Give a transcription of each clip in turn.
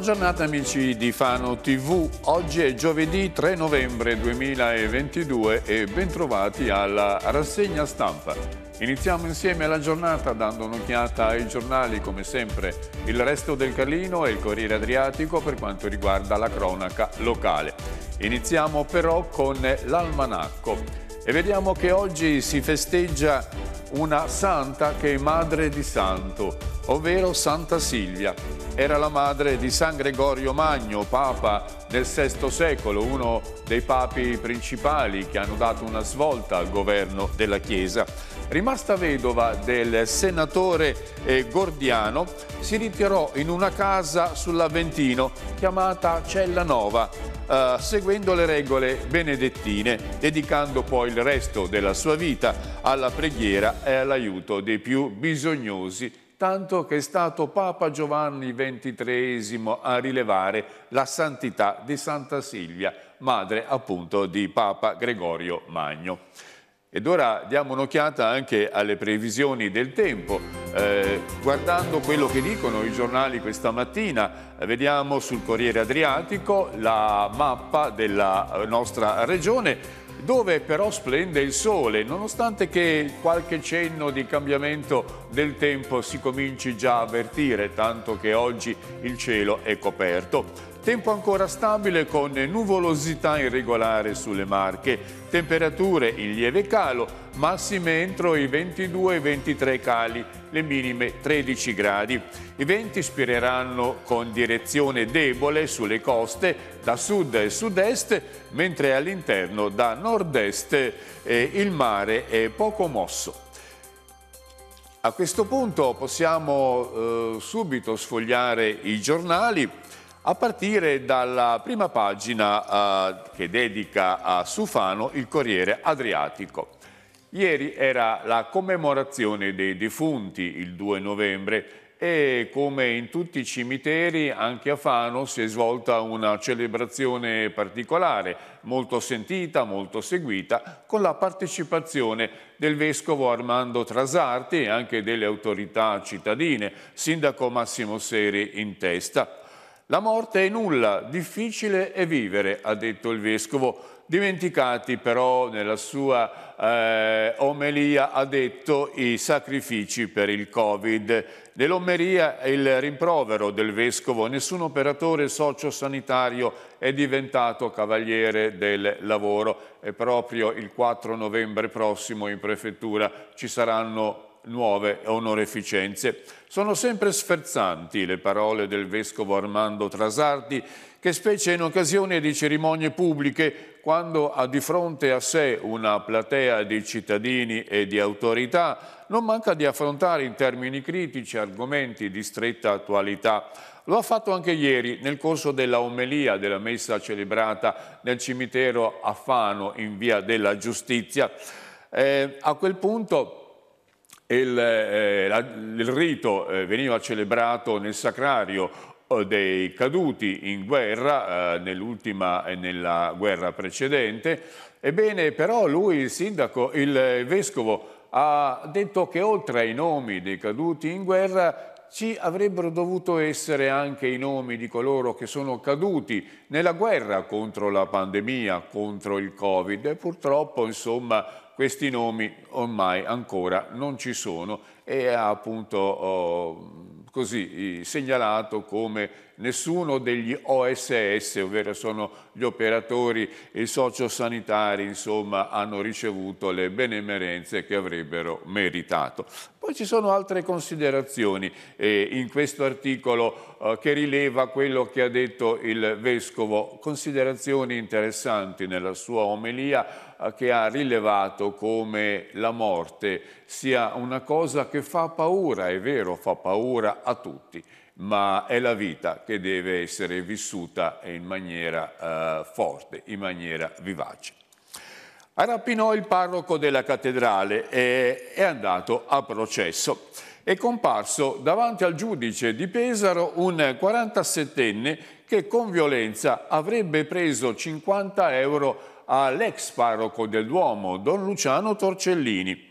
Buona giornata amici di Fano TV, oggi è giovedì 3 novembre 2022 e bentrovati alla rassegna stampa. Iniziamo insieme la giornata dando un'occhiata ai giornali come sempre il resto del Carlino e il Corriere Adriatico per quanto riguarda la cronaca locale. Iniziamo però con l'almanacco e vediamo che oggi si festeggia una santa che è madre di santo, ovvero Santa Silvia. Era la madre di San Gregorio Magno, papa del VI secolo, uno dei papi principali che hanno dato una svolta al governo della Chiesa. Rimasta vedova del senatore eh, Gordiano, si ritirò in una casa sull'Aventino chiamata Cella Nova, eh, seguendo le regole benedettine, dedicando poi il resto della sua vita alla preghiera è all'aiuto dei più bisognosi, tanto che è stato Papa Giovanni XXIII a rilevare la santità di Santa Silvia, madre appunto di Papa Gregorio Magno. Ed ora diamo un'occhiata anche alle previsioni del tempo. Eh, guardando quello che dicono i giornali questa mattina, eh, vediamo sul Corriere Adriatico la mappa della eh, nostra regione dove però splende il sole, nonostante che qualche cenno di cambiamento del tempo si cominci già a avvertire, tanto che oggi il cielo è coperto. Tempo ancora stabile con nuvolosità irregolare sulle Marche, temperature in lieve calo, massime entro i 22 23 cali, le minime 13 gradi. I venti spireranno con direzione debole sulle coste da sud e sud-est, mentre all'interno da nord-est eh, il mare è poco mosso. A questo punto possiamo eh, subito sfogliare i giornali a partire dalla prima pagina eh, che dedica a Sufano il Corriere Adriatico. Ieri era la commemorazione dei defunti, il 2 novembre, e come in tutti i cimiteri anche a Fano si è svolta una celebrazione particolare, molto sentita, molto seguita, con la partecipazione del vescovo Armando Trasarti e anche delle autorità cittadine, sindaco Massimo Seri in testa. La morte è nulla, difficile è vivere, ha detto il vescovo. Dimenticati però nella sua eh, omelia ha detto i sacrifici per il Covid. Nell'omelia il rimprovero del vescovo, nessun operatore sociosanitario è diventato cavaliere del lavoro e proprio il 4 novembre prossimo in prefettura ci saranno nuove onoreficenze. Sono sempre sferzanti le parole del vescovo Armando Trasardi, che specie in occasione di cerimonie pubbliche, quando ha di fronte a sé una platea di cittadini e di autorità, non manca di affrontare in termini critici argomenti di stretta attualità. Lo ha fatto anche ieri nel corso della omelia della messa celebrata nel cimitero a Fano in via della Giustizia. Eh, a quel punto il, eh, la, il rito eh, veniva celebrato nel sacrario eh, dei caduti in guerra, eh, nell'ultima e eh, nella guerra precedente. Ebbene, però lui, il sindaco, il vescovo, ha detto che oltre ai nomi dei caduti in guerra ci avrebbero dovuto essere anche i nomi di coloro che sono caduti nella guerra contro la pandemia, contro il Covid e purtroppo insomma questi nomi ormai ancora non ci sono e ha appunto oh, così eh, segnalato come nessuno degli OSS, ovvero sono gli operatori e sociosanitari, insomma, hanno ricevuto le benemerenze che avrebbero meritato. Poi ci sono altre considerazioni eh, in questo articolo eh, che rileva quello che ha detto il Vescovo, considerazioni interessanti nella sua omelia eh, che ha rilevato come la morte sia una cosa che fa paura, è vero, fa paura a tutti, ma è la vita che deve essere vissuta in maniera eh, forte, in maniera vivace. A Rapinò il parroco della cattedrale è, è andato a processo. È comparso davanti al giudice di Pesaro un 47enne che con violenza avrebbe preso 50 euro all'ex parroco del Duomo, Don Luciano Torcellini.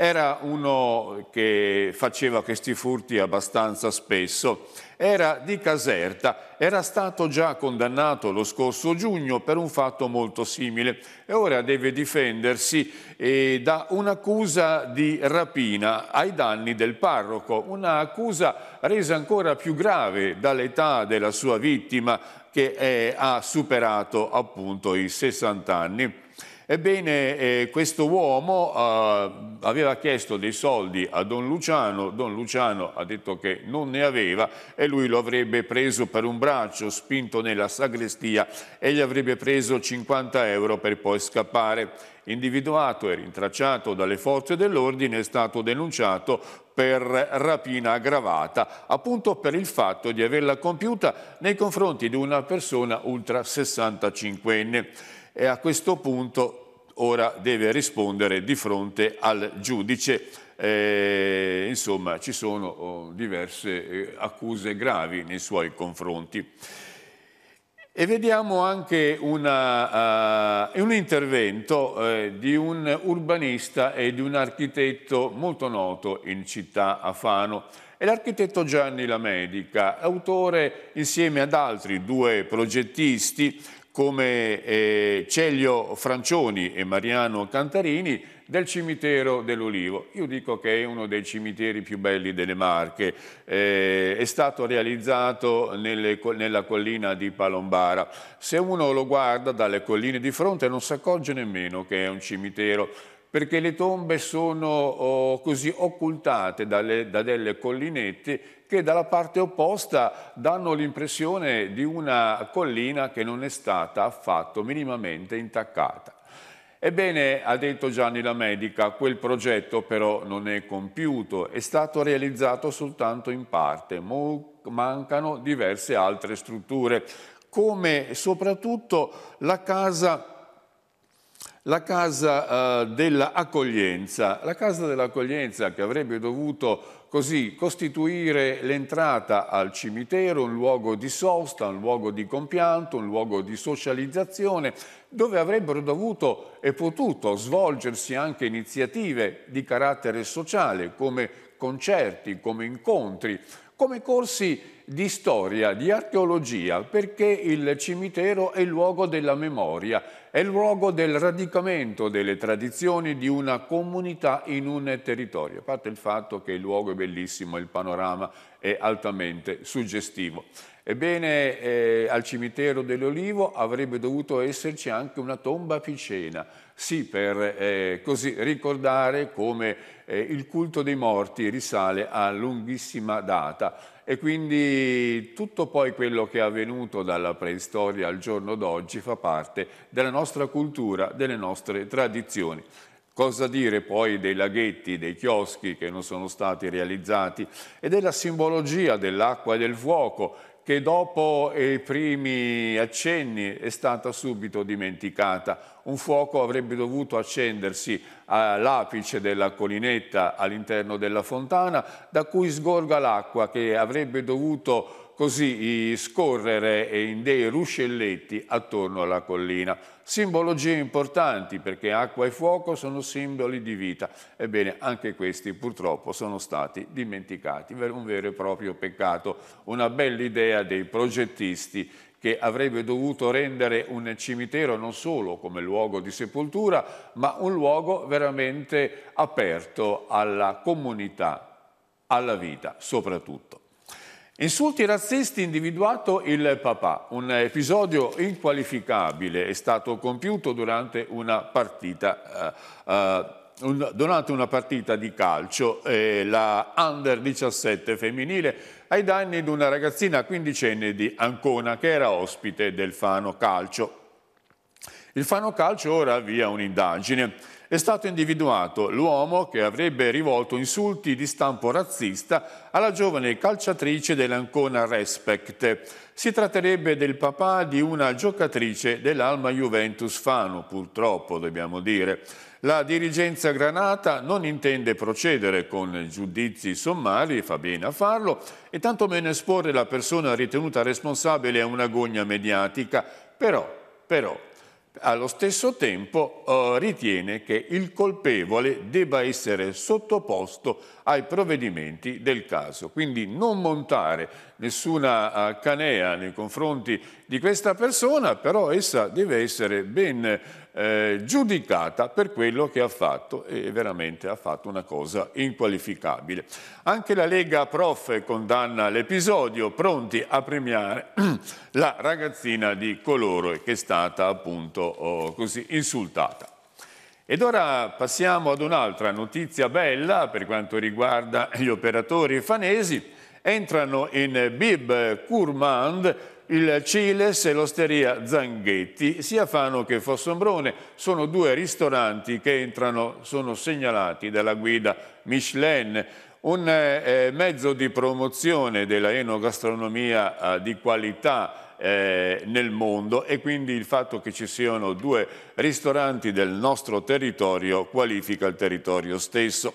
Era uno che faceva questi furti abbastanza spesso, era di Caserta, era stato già condannato lo scorso giugno per un fatto molto simile e ora deve difendersi eh, da un'accusa di rapina ai danni del parroco, un'accusa resa ancora più grave dall'età della sua vittima che è, ha superato appunto i 60 anni. Ebbene, eh, questo uomo eh, aveva chiesto dei soldi a Don Luciano, Don Luciano ha detto che non ne aveva e lui lo avrebbe preso per un braccio, spinto nella sagrestia e gli avrebbe preso 50 euro per poi scappare. Individuato e rintracciato dalle forze dell'ordine è stato denunciato per rapina aggravata, appunto per il fatto di averla compiuta nei confronti di una persona ultra 65enne e a questo punto ora deve rispondere di fronte al giudice. Eh, insomma, ci sono oh, diverse eh, accuse gravi nei suoi confronti. E vediamo anche una, uh, un intervento uh, di un urbanista e di un architetto molto noto in città a Fano. È l'architetto Gianni Lamedica, autore insieme ad altri due progettisti come eh, Celio Francioni e Mariano Cantarini del cimitero dell'Ulivo. Io dico che è uno dei cimiteri più belli delle Marche. Eh, è stato realizzato nelle, nella collina di Palombara. Se uno lo guarda dalle colline di fronte non si accorge nemmeno che è un cimitero perché le tombe sono oh, così occultate dalle, da delle collinette che dalla parte opposta danno l'impressione di una collina che non è stata affatto minimamente intaccata. Ebbene, ha detto Gianni la medica, quel progetto però non è compiuto, è stato realizzato soltanto in parte, mancano diverse altre strutture, come soprattutto la casa la casa eh, dell'accoglienza, la casa dell'accoglienza che avrebbe dovuto così costituire l'entrata al cimitero, un luogo di sosta, un luogo di compianto, un luogo di socializzazione, dove avrebbero dovuto e potuto svolgersi anche iniziative di carattere sociale, come concerti, come incontri, come corsi di storia, di archeologia, perché il cimitero è il luogo della memoria, è il luogo del radicamento delle tradizioni di una comunità in un territorio. A parte il fatto che il luogo è bellissimo, il panorama è altamente suggestivo. Ebbene, eh, al cimitero dell'Olivo avrebbe dovuto esserci anche una tomba picena, sì, per eh, così ricordare come eh, il culto dei morti risale a lunghissima data e quindi tutto poi quello che è avvenuto dalla preistoria al giorno d'oggi fa parte della nostra cultura, delle nostre tradizioni. Cosa dire poi dei laghetti, dei chioschi che non sono stati realizzati e della simbologia dell'acqua e del fuoco che dopo i primi accenni è stata subito dimenticata. Un fuoco avrebbe dovuto accendersi all'apice della collinetta all'interno della fontana da cui sgorga l'acqua che avrebbe dovuto così scorrere in dei ruscelletti attorno alla collina. Simbologie importanti perché acqua e fuoco sono simboli di vita. Ebbene, anche questi purtroppo sono stati dimenticati. Un vero e proprio peccato. Una bella idea dei progettisti che avrebbe dovuto rendere un cimitero non solo come luogo di sepoltura, ma un luogo veramente aperto alla comunità, alla vita soprattutto. Insulti razzisti individuato il papà. Un episodio inqualificabile è stato compiuto durante una partita, uh, uh, un, durante una partita di calcio, eh, la Under 17 femminile, ai danni di una ragazzina quindicenne di Ancona che era ospite del Fano Calcio. Il Fano Calcio ora avvia un'indagine è stato individuato l'uomo che avrebbe rivolto insulti di stampo razzista alla giovane calciatrice dell'Ancona Respect. Si tratterebbe del papà di una giocatrice dell'Alma Juventus Fano, purtroppo dobbiamo dire. La dirigenza granata non intende procedere con giudizi sommari, fa bene a farlo, e tantomeno esporre la persona ritenuta responsabile a un'agonia mediatica. Però, però, allo stesso tempo eh, ritiene che il colpevole debba essere sottoposto ai provvedimenti del caso. Quindi non montare nessuna eh, canea nei confronti di questa persona, però essa deve essere ben eh, giudicata per quello che ha fatto e veramente ha fatto una cosa inqualificabile. Anche la Lega Prof condanna l'episodio, pronti a premiare la ragazzina di coloro che è stata appunto oh, così insultata. Ed ora passiamo ad un'altra notizia bella per quanto riguarda gli operatori fanesi. Entrano in Bib Kurmand il Ciles e l'osteria Zanghetti, sia Fano che Fossombrone, sono due ristoranti che entrano, sono segnalati dalla guida Michelin, un eh, mezzo di promozione della enogastronomia eh, di qualità eh, nel mondo e quindi il fatto che ci siano due ristoranti del nostro territorio qualifica il territorio stesso.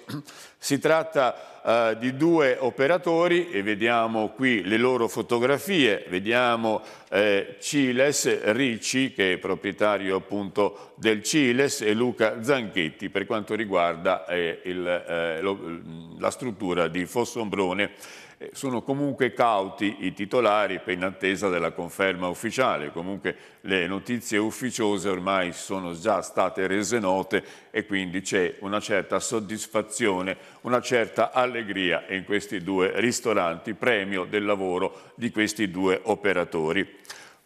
Si tratta eh, di due operatori e vediamo qui le loro fotografie, vediamo eh, Ciles Ricci che è proprietario appunto del Ciles e Luca Zanchetti per quanto riguarda eh, il, eh, lo, la struttura di Fossombrone. Eh, sono comunque cauti i titolari in attesa della conferma ufficiale, comunque le notizie ufficiose ormai sono già state rese note e quindi c'è una certa soddisfazione una certa allegria in questi due ristoranti, premio del lavoro di questi due operatori.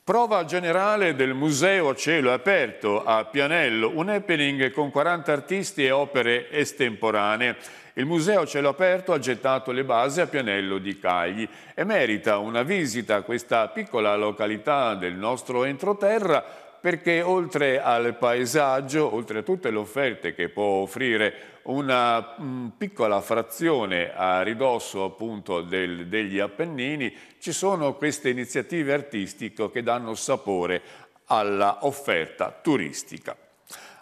Prova generale del Museo Cielo Aperto a Pianello, un happening con 40 artisti e opere estemporanee. Il Museo Cielo Aperto ha gettato le basi a Pianello di Cagli e merita una visita a questa piccola località del nostro entroterra perché oltre al paesaggio, oltre a tutte le offerte che può offrire una mh, mm, piccola frazione a ridosso appunto del, degli Appennini, ci sono queste iniziative artistiche che danno sapore alla offerta turistica.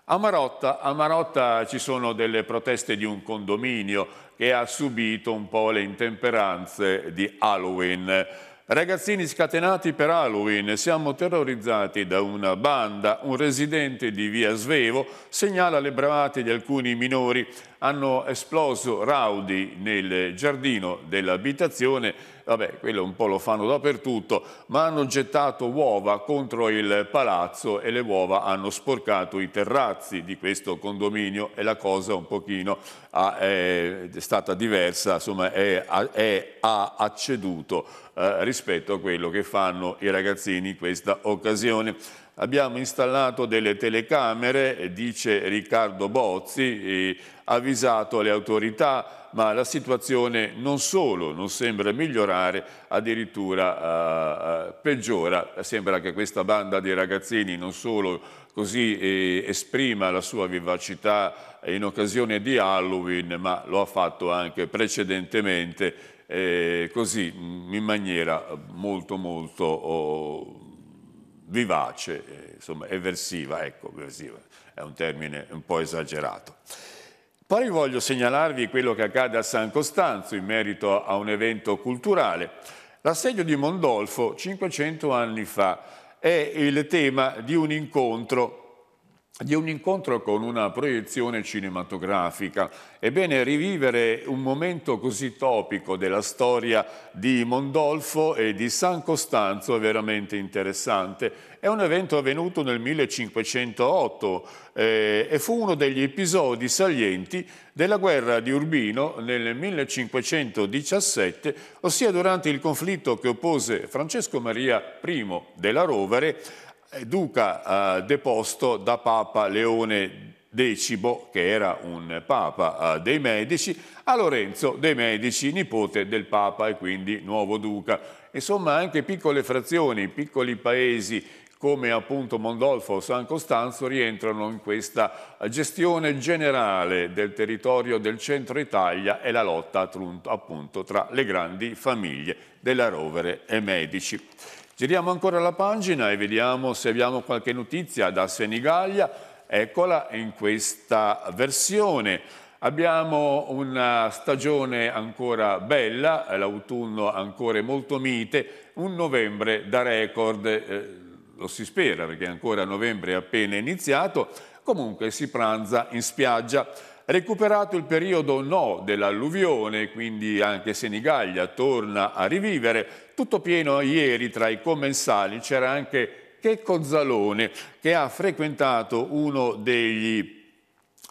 A Marotta, a Marotta ci sono delle proteste di un condominio che ha subito un po' le intemperanze di Halloween Ragazzini scatenati per Halloween, siamo terrorizzati da una banda. Un residente di via Svevo segnala le bravate di alcuni minori hanno esploso raudi nel giardino dell'abitazione, vabbè quello un po' lo fanno dappertutto, ma hanno gettato uova contro il palazzo e le uova hanno sporcato i terrazzi di questo condominio e la cosa un pochino è stata diversa, insomma è, è, ha acceduto eh, rispetto a quello che fanno i ragazzini in questa occasione abbiamo installato delle telecamere, eh, dice Riccardo Bozzi, e eh, avvisato le autorità, ma la situazione non solo non sembra migliorare, addirittura eh, eh peggiora. Sembra che questa banda di ragazzini non solo così eh, esprima la sua vivacità in occasione di Halloween, ma lo ha fatto anche precedentemente eh, così in maniera molto molto... Oh, vivace, eh, insomma, eversiva, ecco, eversiva, è un termine un po' esagerato. Poi voglio segnalarvi quello che accade a San Costanzo in merito a un evento culturale. L'assedio di Mondolfo 500 anni fa è il tema di un incontro di un incontro con una proiezione cinematografica. Ebbene, rivivere un momento così topico della storia di Mondolfo e di San Costanzo è veramente interessante. È un evento avvenuto nel 1508 eh, e fu uno degli episodi salienti della guerra di Urbino nel 1517, ossia durante il conflitto che oppose Francesco Maria I della Rovere duca eh, deposto da Papa Leone X, che era un Papa eh, dei Medici, a Lorenzo dei Medici, nipote del Papa e quindi nuovo duca. Insomma anche piccole frazioni, piccoli paesi come appunto Mondolfo o San Costanzo rientrano in questa gestione generale del territorio del centro Italia e la lotta appunto tra le grandi famiglie della Rovere e Medici. Giriamo ancora la pagina e vediamo se abbiamo qualche notizia da Senigallia. Eccola in questa versione. Abbiamo una stagione ancora bella, l'autunno ancora molto mite, un novembre da record, eh, lo si spera perché ancora novembre è appena iniziato, comunque si pranza in spiaggia. Recuperato il periodo no dell'alluvione, quindi anche Senigallia torna a rivivere, tutto pieno ieri tra i commensali c'era anche Checco Zalone che ha frequentato uno degli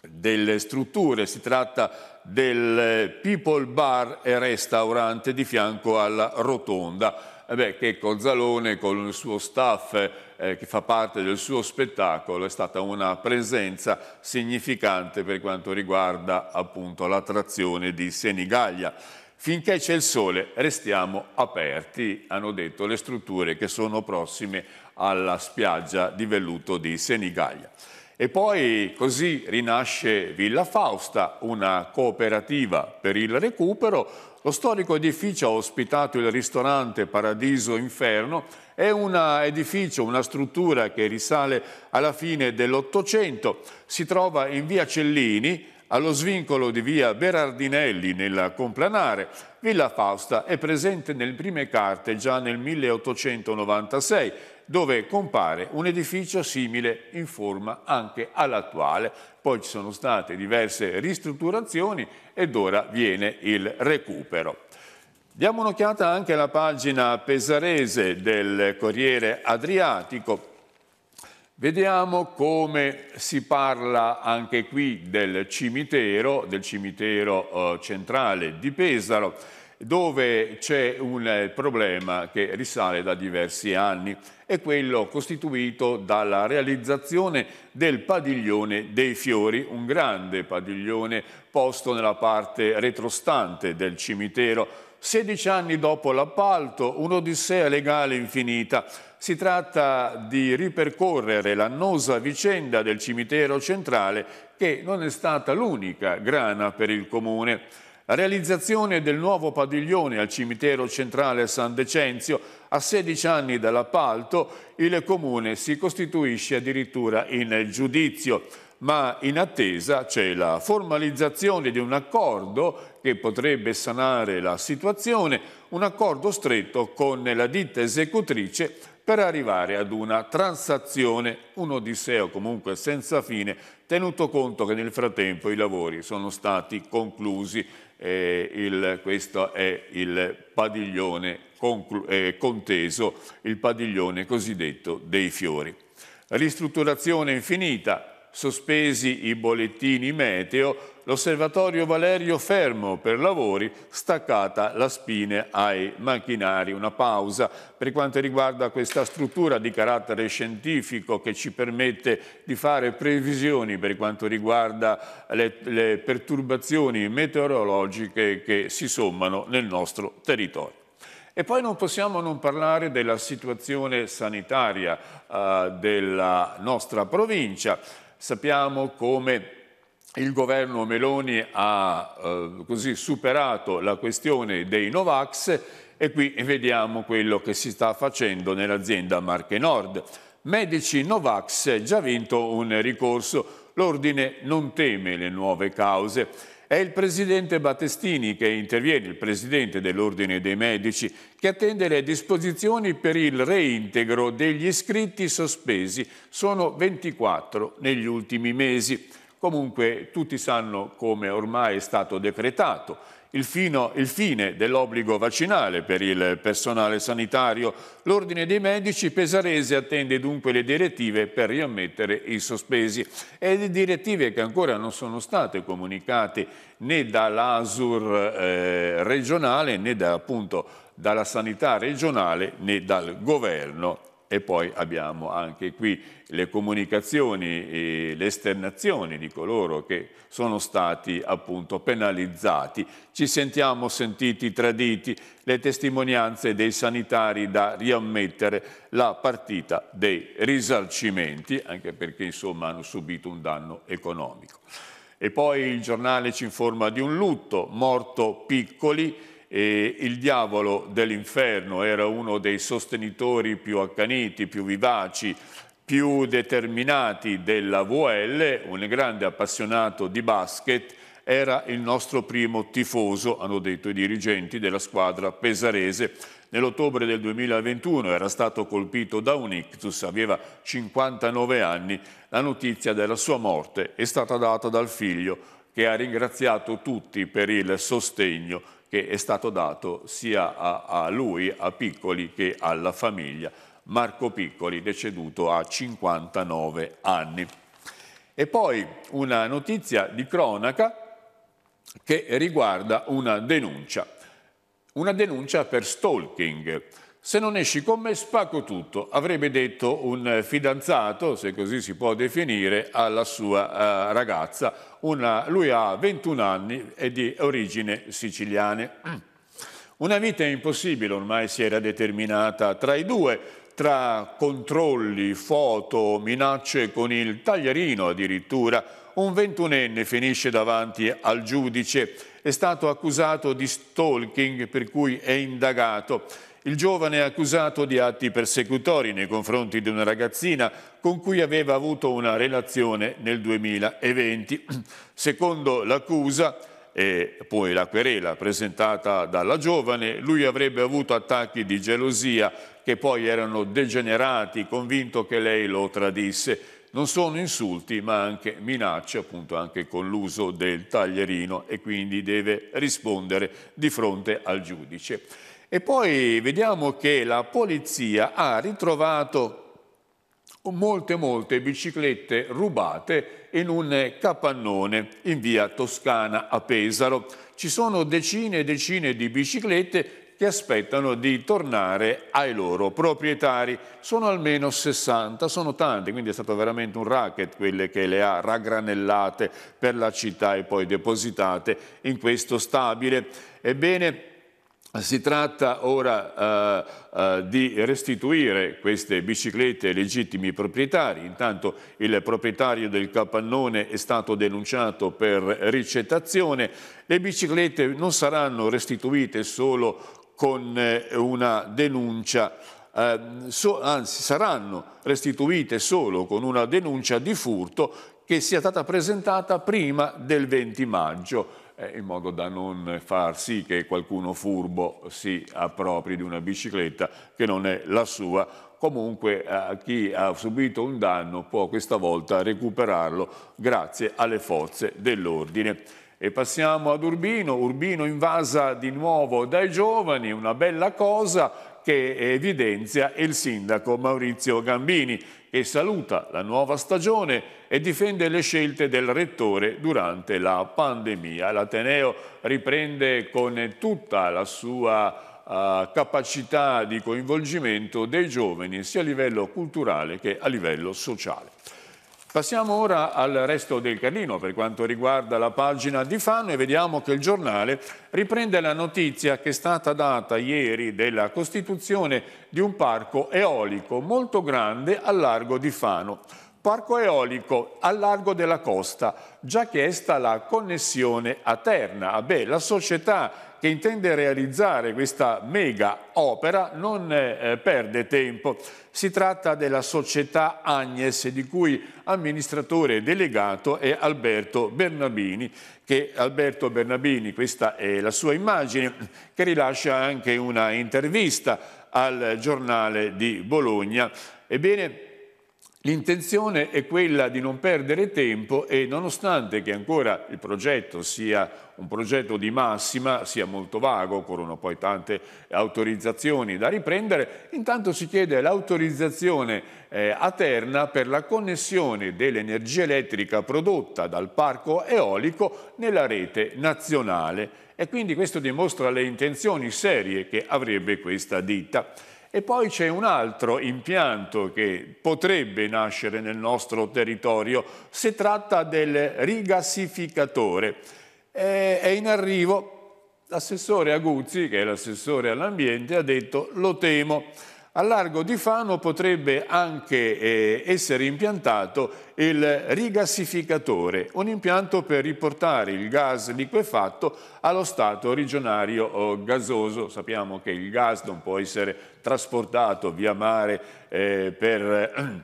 delle strutture, si tratta del People Bar e Restaurante di fianco alla Rotonda beh, che Cozzalone con il suo staff eh, che fa parte del suo spettacolo è stata una presenza significante per quanto riguarda appunto l'attrazione di Senigallia. Finché c'è il sole restiamo aperti, hanno detto le strutture che sono prossime alla spiaggia di velluto di Senigallia. E poi così rinasce Villa Fausta, una cooperativa per il recupero. Lo storico edificio ha ospitato il ristorante Paradiso Inferno. È un edificio, una struttura che risale alla fine dell'Ottocento. Si trova in via Cellini, allo svincolo di via Berardinelli nella Complanare, Villa Fausta è presente nelle prime carte già nel 1896 dove compare un edificio simile in forma anche all'attuale. Poi ci sono state diverse ristrutturazioni ed ora viene il recupero. Diamo un'occhiata anche alla pagina pesarese del Corriere Adriatico. Vediamo come si parla anche qui del cimitero, del cimitero eh, centrale di Pesaro dove c'è un eh, problema che risale da diversi anni, è quello costituito dalla realizzazione del padiglione dei fiori, un grande padiglione posto nella parte retrostante del cimitero. 16 anni dopo l'appalto, un'odissea legale infinita. Si tratta di ripercorrere l'annosa vicenda del cimitero centrale che non è stata l'unica grana per il comune realizzazione del nuovo padiglione al cimitero centrale San Decenzio, a 16 anni dall'appalto, il comune si costituisce addirittura in giudizio, ma in attesa c'è la formalizzazione di un accordo che potrebbe sanare la situazione, un accordo stretto con la ditta esecutrice per arrivare ad una transazione, un odisseo comunque senza fine, tenuto conto che nel frattempo i lavori sono stati conclusi. Eh, il, questo è il padiglione eh, conteso, il padiglione cosiddetto dei fiori. Ristrutturazione infinita, sospesi i bollettini meteo, l'osservatorio Valerio fermo per lavori, staccata la spine ai macchinari. Una pausa per quanto riguarda questa struttura di carattere scientifico che ci permette di fare previsioni per quanto riguarda le, le perturbazioni meteorologiche che si sommano nel nostro territorio. E poi non possiamo non parlare della situazione sanitaria eh, della nostra provincia. Sappiamo come il governo Meloni ha eh, così superato la questione dei Novax e qui vediamo quello che si sta facendo nell'azienda Marche Nord. Medici Novax già vinto un ricorso, l'ordine non teme le nuove cause. È il presidente Battestini che interviene, il presidente dell'Ordine dei Medici, che attende le disposizioni per il reintegro degli iscritti sospesi. Sono 24 negli ultimi mesi. Comunque tutti sanno come ormai è stato decretato il, fino, il fine dell'obbligo vaccinale per il personale sanitario. L'ordine dei medici pesarese attende dunque le direttive per riammettere i sospesi e le direttive che ancora non sono state comunicate né dall'ASUR eh, regionale né da, appunto dalla sanità regionale né dal governo e poi abbiamo anche qui le comunicazioni e le esternazioni di coloro che sono stati appunto penalizzati. Ci sentiamo sentiti traditi, le testimonianze dei sanitari da riammettere la partita dei risarcimenti, anche perché insomma hanno subito un danno economico. E poi il giornale ci informa di un lutto, morto Piccoli, eh, il diavolo dell'inferno era uno dei sostenitori più accaniti, più vivaci, più determinati della VL, un grande appassionato di basket, era il nostro primo tifoso, hanno detto i dirigenti della squadra pesarese. Nell'ottobre del 2021 era stato colpito da un ictus, aveva 59 anni. La notizia della sua morte è stata data dal figlio che ha ringraziato tutti per il sostegno che è stato dato sia a, a lui, a Piccoli, che alla famiglia. Marco Piccoli, deceduto a 59 anni. E poi una notizia di cronaca che riguarda una denuncia, una denuncia per stalking. Se non esci con me spacco tutto, avrebbe detto un fidanzato, se così si può definire, alla sua eh, ragazza. Una, lui ha 21 anni e di origine siciliane. Mm. Una vita impossibile ormai si era determinata tra i due, tra controlli, foto, minacce con il tagliarino addirittura. Un ventunenne finisce davanti al giudice, è stato accusato di stalking per cui è indagato il giovane è accusato di atti persecutori nei confronti di una ragazzina con cui aveva avuto una relazione nel 2020. Secondo l'accusa, e poi la querela presentata dalla giovane, lui avrebbe avuto attacchi di gelosia che poi erano degenerati, convinto che lei lo tradisse. Non sono insulti ma anche minacce, appunto anche con l'uso del taglierino e quindi deve rispondere di fronte al giudice. E poi vediamo che la polizia ha ritrovato molte molte biciclette rubate in un capannone in via Toscana a Pesaro. Ci sono decine e decine di biciclette che aspettano di tornare ai loro proprietari. Sono almeno 60, sono tante, quindi è stato veramente un racket quelle che le ha raggranellate per la città e poi depositate in questo stabile. Ebbene, si tratta ora eh, eh, di restituire queste biciclette ai legittimi proprietari. Intanto il proprietario del capannone è stato denunciato per ricettazione. Le biciclette non saranno restituite solo con eh, una denuncia, eh, so, anzi saranno restituite solo con una denuncia di furto che sia stata presentata prima del 20 maggio. Eh, in modo da non far sì che qualcuno furbo si appropri di una bicicletta che non è la sua. Comunque eh, chi ha subito un danno può questa volta recuperarlo grazie alle forze dell'ordine. E passiamo ad Urbino, Urbino invasa di nuovo dai giovani, una bella cosa che evidenzia il sindaco Maurizio Gambini, che saluta la nuova stagione e difende le scelte del rettore durante la pandemia. L'Ateneo riprende con tutta la sua Uh, capacità di coinvolgimento dei giovani sia a livello culturale che a livello sociale. Passiamo ora al resto del canino per quanto riguarda la pagina di Fano e vediamo che il giornale riprende la notizia che è stata data ieri della costituzione di un parco eolico molto grande al largo di Fano. Parco eolico al largo della costa, già chiesta la connessione a Terna. Ah beh, la società che intende realizzare questa mega opera non eh, perde tempo. Si tratta della società Agnes, di cui amministratore delegato è Alberto Bernabini, che Alberto Bernabini, questa è la sua immagine, che rilascia anche una intervista al giornale di Bologna. Ebbene, L'intenzione è quella di non perdere tempo e nonostante che ancora il progetto sia un progetto di massima, sia molto vago, occorrono poi tante autorizzazioni da riprendere, intanto si chiede l'autorizzazione eh, a Terna per la connessione dell'energia elettrica prodotta dal parco eolico nella rete nazionale e quindi questo dimostra le intenzioni serie che avrebbe questa ditta. E poi c'è un altro impianto che potrebbe nascere nel nostro territorio, si tratta del rigassificatore. È in arrivo, l'assessore Aguzzi, che è l'assessore all'ambiente, ha detto lo temo. Al largo di Fano potrebbe anche eh, essere impiantato il rigassificatore, un impianto per riportare il gas liquefatto allo stato originario eh, gasoso. Sappiamo che il gas non può essere trasportato via mare eh, per, eh,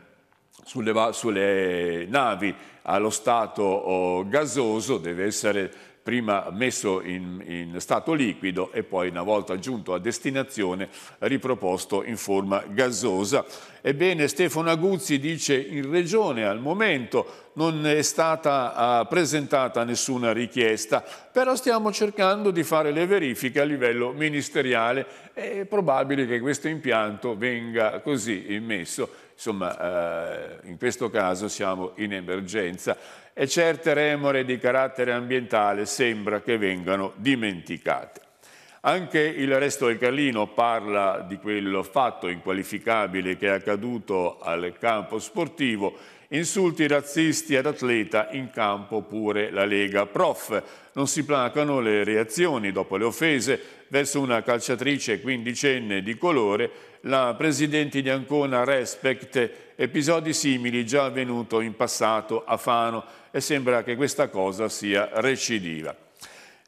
sulle, sulle navi allo stato oh, gasoso, deve essere trasportato prima messo in, in, stato liquido e poi una volta giunto a destinazione riproposto in forma gasosa. Ebbene Stefano Aguzzi dice in regione al momento non è stata uh, presentata nessuna richiesta, però stiamo cercando di fare le verifiche a livello ministeriale, è probabile che questo impianto venga così immesso, insomma uh, in questo caso siamo in emergenza e certe remore di carattere ambientale sembra che vengano dimenticate. Anche il resto del Carlino parla di quel fatto inqualificabile che è accaduto al campo sportivo, insulti razzisti ad atleta in campo pure la Lega Prof. Non si placano le reazioni dopo le offese verso una calciatrice quindicenne di colore, la presidente di Ancona Respect Episodi simili già avvenuto in passato a Fano e sembra che questa cosa sia recidiva.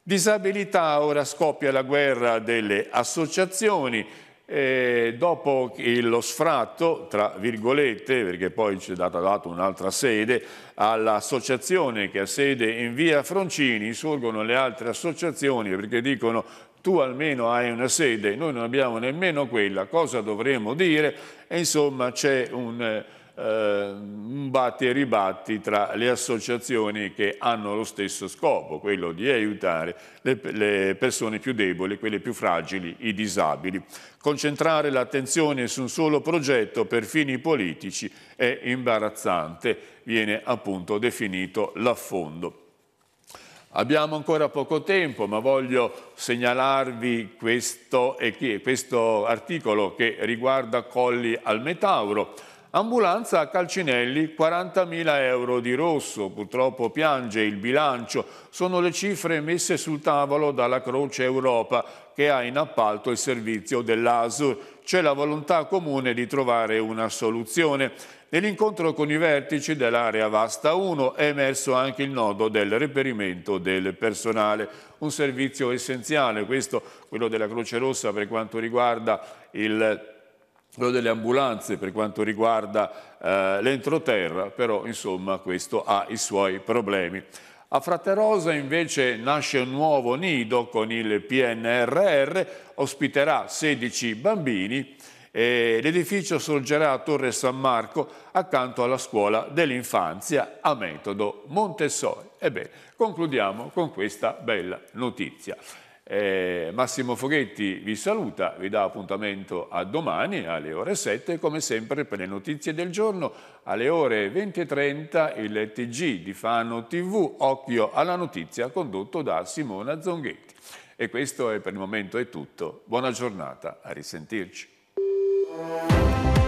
Disabilità, ora scoppia la guerra delle associazioni, e dopo lo sfratto, tra virgolette, perché poi ci è data dato un'altra sede, all'associazione che ha sede in via Froncini, insurgono le altre associazioni perché dicono tu almeno hai una sede, noi non abbiamo nemmeno quella, cosa dovremmo dire? E insomma c'è un, eh, un batti e ribatti tra le associazioni che hanno lo stesso scopo, quello di aiutare le, le persone più deboli, quelle più fragili, i disabili. Concentrare l'attenzione su un solo progetto per fini politici è imbarazzante, viene appunto definito l'affondo. Abbiamo ancora poco tempo, ma voglio segnalarvi questo, questo articolo che riguarda Colli al Metauro. Ambulanza a Calcinelli, 40.000 euro di rosso, purtroppo piange il bilancio, sono le cifre messe sul tavolo dalla Croce Europa che ha in appalto il servizio dell'ASUR. C'è la volontà comune di trovare una soluzione. Nell'incontro con i vertici dell'area Vasta 1 è emerso anche il nodo del reperimento del personale, un servizio essenziale, questo quello della Croce Rossa per quanto riguarda il quello delle ambulanze per quanto riguarda eh, l'entroterra, però insomma questo ha i suoi problemi. A Fraterosa invece nasce un nuovo nido con il PNRR, ospiterà 16 bambini eh, l'edificio sorgerà a Torre San Marco accanto alla scuola dell'infanzia a metodo Montessori. Ebbene, concludiamo con questa bella notizia. Eh, Massimo Foghetti vi saluta, vi dà appuntamento a domani alle ore 7, come sempre per le notizie del giorno alle ore 20.30 il TG di Fano TV, Occhio alla notizia, condotto da Simona Zonghetti. E questo è per il momento è tutto, buona giornata, a risentirci. Música